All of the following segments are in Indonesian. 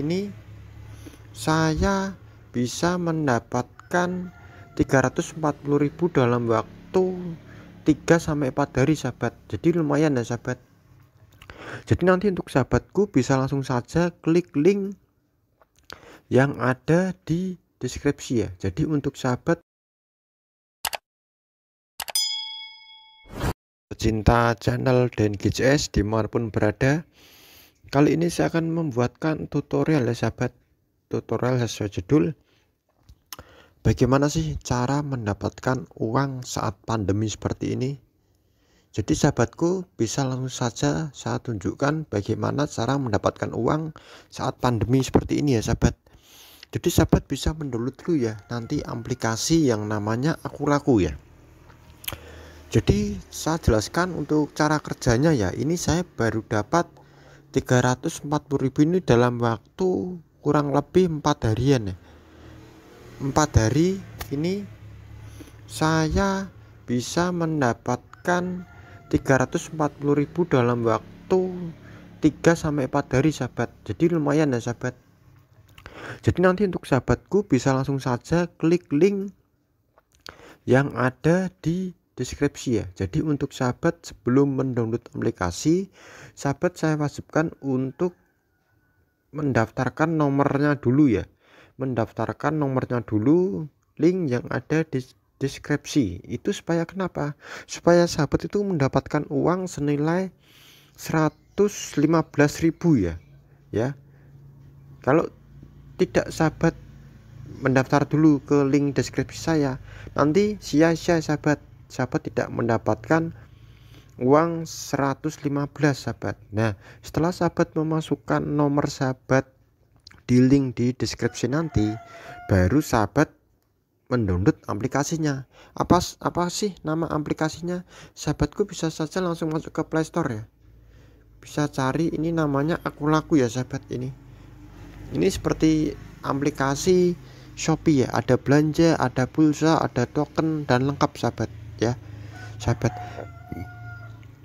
ini saya bisa mendapatkan 340.000 dalam waktu 3 sampai 4 hari sahabat. Jadi lumayan ya sahabat. Jadi nanti untuk sahabatku bisa langsung saja klik link yang ada di deskripsi ya. Jadi untuk sahabat pecinta channel dan GCS dimanapun berada Kali ini saya akan membuatkan tutorial ya sahabat. Tutorial sesuai judul. Bagaimana sih cara mendapatkan uang saat pandemi seperti ini? Jadi sahabatku bisa langsung saja saya tunjukkan bagaimana cara mendapatkan uang saat pandemi seperti ini ya sahabat. Jadi sahabat bisa mendownload dulu ya nanti aplikasi yang namanya Aku Laku ya. Jadi saya jelaskan untuk cara kerjanya ya. Ini saya baru dapat 340 ribu ini dalam waktu kurang lebih empat harian ya empat hari ini saya bisa mendapatkan 340 ribu dalam waktu 3 sampai 4 hari sahabat jadi lumayan ya sahabat jadi nanti untuk sahabatku bisa langsung saja klik link yang ada di deskripsi ya. Jadi untuk sahabat sebelum mendownload aplikasi, sahabat saya wajibkan untuk mendaftarkan nomornya dulu ya. Mendaftarkan nomornya dulu link yang ada di deskripsi. Itu supaya kenapa? Supaya sahabat itu mendapatkan uang senilai 115.000 ya. Ya. Kalau tidak sahabat mendaftar dulu ke link deskripsi saya, nanti sia-sia sahabat sahabat tidak mendapatkan uang 115 sahabat nah setelah sahabat memasukkan nomor sahabat di link di deskripsi nanti baru sahabat mendownload aplikasinya apa apa sih nama aplikasinya sahabatku bisa saja langsung masuk ke playstore ya bisa cari ini namanya aku laku ya sahabat ini ini seperti aplikasi Shopee ya ada belanja ada pulsa ada token dan lengkap sahabat ya sahabat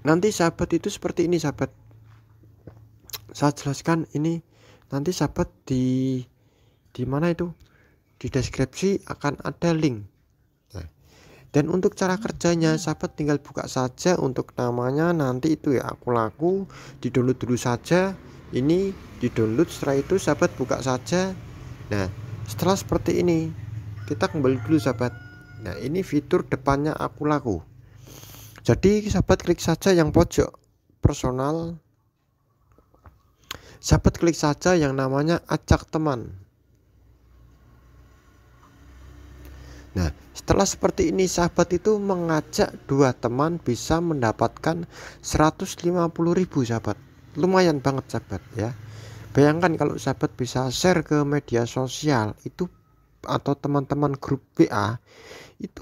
nanti sahabat itu seperti ini sahabat saya jelaskan ini nanti sahabat di di mana itu di deskripsi akan ada link nah, dan untuk cara kerjanya sahabat tinggal buka saja untuk namanya nanti itu ya aku laku di download dulu saja ini di download setelah itu sahabat buka saja nah setelah seperti ini kita kembali dulu sahabat nah ini fitur depannya aku laku jadi sahabat klik saja yang pojok personal sahabat klik saja yang namanya acak teman nah setelah seperti ini sahabat itu mengajak dua teman bisa mendapatkan ribu sahabat lumayan banget sahabat ya Bayangkan kalau sahabat bisa share ke media sosial itu atau teman-teman grup WA itu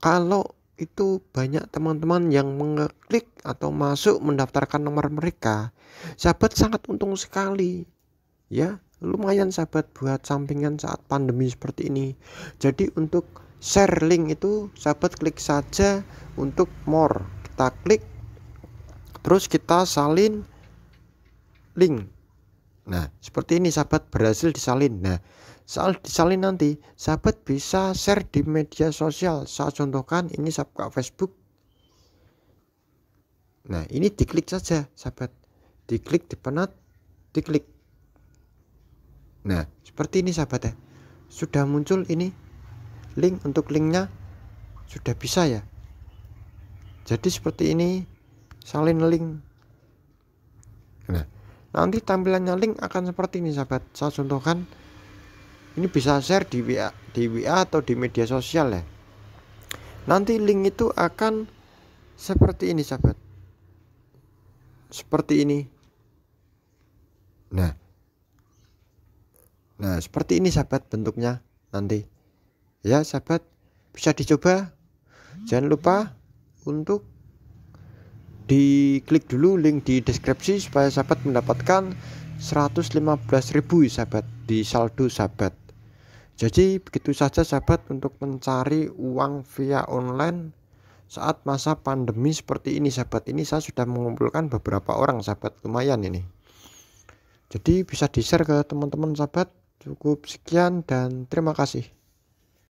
kalau itu banyak teman-teman yang mengeklik atau masuk mendaftarkan nomor mereka sahabat sangat untung sekali ya lumayan sahabat buat sampingan saat pandemi seperti ini jadi untuk share link itu sahabat klik saja untuk more kita klik terus kita salin link nah seperti ini sahabat berhasil disalin nah Soal salin nanti, sahabat bisa share di media sosial. Saya contohkan ini sahabat Facebook. Nah, ini diklik saja, sahabat. Diklik di penat, diklik. Nah, seperti ini sahabat ya. Sudah muncul ini link untuk linknya sudah bisa ya. Jadi seperti ini, salin link. Nah, nanti tampilannya link akan seperti ini sahabat. Saya contohkan ini bisa share di WA, di WA atau di media sosial ya nanti link itu akan seperti ini sahabat seperti ini nah nah seperti ini sahabat bentuknya nanti ya sahabat bisa dicoba jangan lupa untuk diklik dulu link di deskripsi supaya sahabat mendapatkan 115.000 sahabat di saldo sahabat jadi begitu saja sahabat untuk mencari uang via online saat masa pandemi seperti ini sahabat. Ini saya sudah mengumpulkan beberapa orang sahabat lumayan ini. Jadi bisa di-share ke teman-teman sahabat. Cukup sekian dan terima kasih.